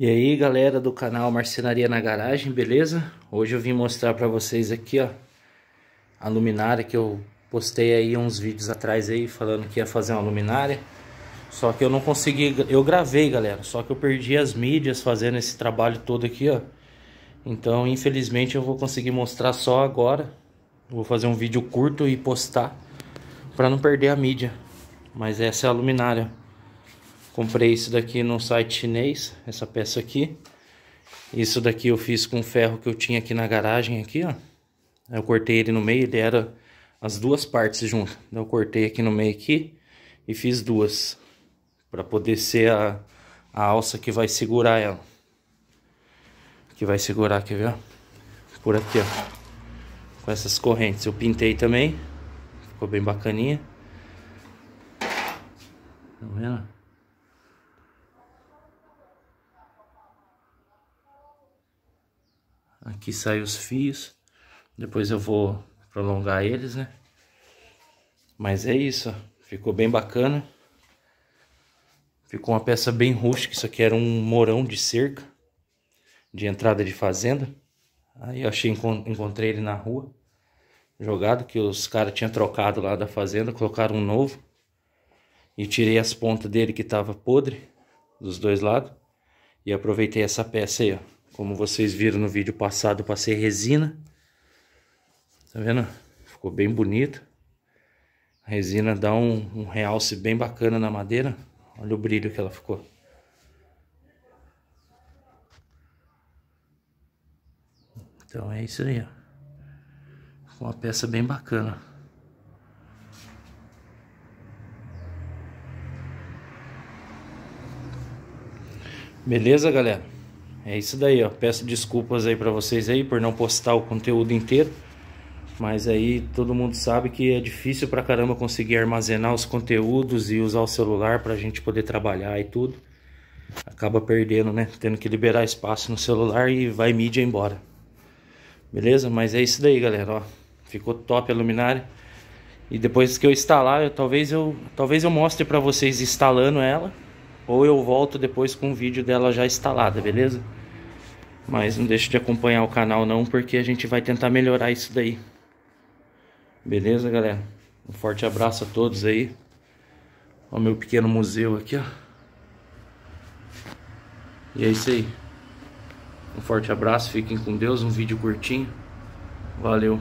E aí galera do canal Marcenaria na Garagem, beleza? Hoje eu vim mostrar pra vocês aqui, ó A luminária que eu postei aí uns vídeos atrás aí Falando que ia fazer uma luminária Só que eu não consegui, eu gravei galera Só que eu perdi as mídias fazendo esse trabalho todo aqui, ó Então infelizmente eu vou conseguir mostrar só agora Vou fazer um vídeo curto e postar Pra não perder a mídia Mas essa é a luminária, Comprei isso daqui num site chinês, essa peça aqui. Isso daqui eu fiz com o ferro que eu tinha aqui na garagem aqui, ó. Eu cortei ele no meio, ele era as duas partes juntas. Eu cortei aqui no meio aqui e fiz duas. para poder ser a, a alça que vai segurar ela. Que vai segurar, quer ver? Por aqui, ó. Com essas correntes. Eu pintei também. Ficou bem bacaninha. Tá vendo? Aqui saem os fios. Depois eu vou prolongar eles, né? Mas é isso, ficou bem bacana. Ficou uma peça bem rústica, isso aqui era um morão de cerca de entrada de fazenda. Aí eu achei, encontrei ele na rua, jogado, que os caras tinham trocado lá da fazenda, colocaram um novo. E tirei as pontas dele que tava podre, dos dois lados. E aproveitei essa peça aí, ó. Como vocês viram no vídeo passado, passei resina. Tá vendo? Ficou bem bonito. A resina dá um, um realce bem bacana na madeira. Olha o brilho que ela ficou. Então é isso aí, ó. Uma peça bem bacana. Beleza, galera? É isso daí, ó. Peço desculpas aí para vocês aí por não postar o conteúdo inteiro. Mas aí todo mundo sabe que é difícil pra caramba conseguir armazenar os conteúdos e usar o celular pra gente poder trabalhar e tudo. Acaba perdendo, né? Tendo que liberar espaço no celular e vai mídia embora. Beleza? Mas é isso daí, galera, ó. Ficou top a luminária. E depois que eu instalar, eu, talvez eu talvez eu mostre para vocês instalando ela ou eu volto depois com o vídeo dela já instalada, beleza? Mas não deixe de acompanhar o canal não, porque a gente vai tentar melhorar isso daí. Beleza, galera? Um forte abraço a todos aí. Ó meu pequeno museu aqui, ó. E é isso aí. Um forte abraço, fiquem com Deus, um vídeo curtinho. Valeu.